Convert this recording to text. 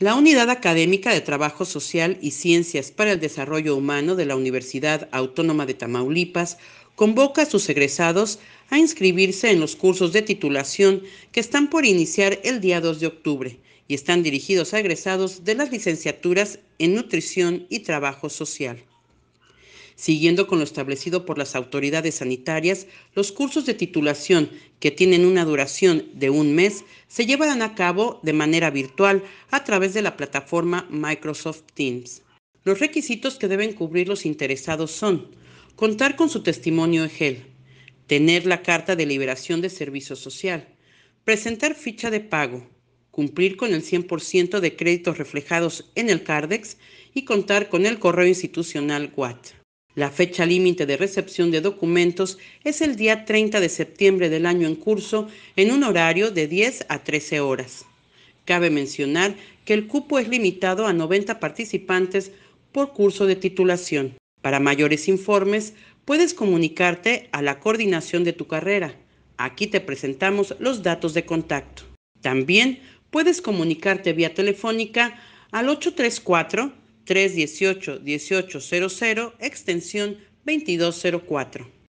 La Unidad Académica de Trabajo Social y Ciencias para el Desarrollo Humano de la Universidad Autónoma de Tamaulipas convoca a sus egresados a inscribirse en los cursos de titulación que están por iniciar el día 2 de octubre y están dirigidos a egresados de las licenciaturas en Nutrición y Trabajo Social siguiendo con lo establecido por las autoridades sanitarias, los cursos de titulación, que tienen una duración de un mes, se llevarán a cabo de manera virtual a través de la plataforma Microsoft Teams. Los requisitos que deben cubrir los interesados son contar con su testimonio gel, tener la carta de liberación de servicio social, presentar ficha de pago, cumplir con el 100% de créditos reflejados en el CARDEX y contar con el correo institucional WAT. La fecha límite de recepción de documentos es el día 30 de septiembre del año en curso en un horario de 10 a 13 horas. Cabe mencionar que el cupo es limitado a 90 participantes por curso de titulación. Para mayores informes, puedes comunicarte a la coordinación de tu carrera. Aquí te presentamos los datos de contacto. También puedes comunicarte vía telefónica al 834 318-1800, extensión 2204.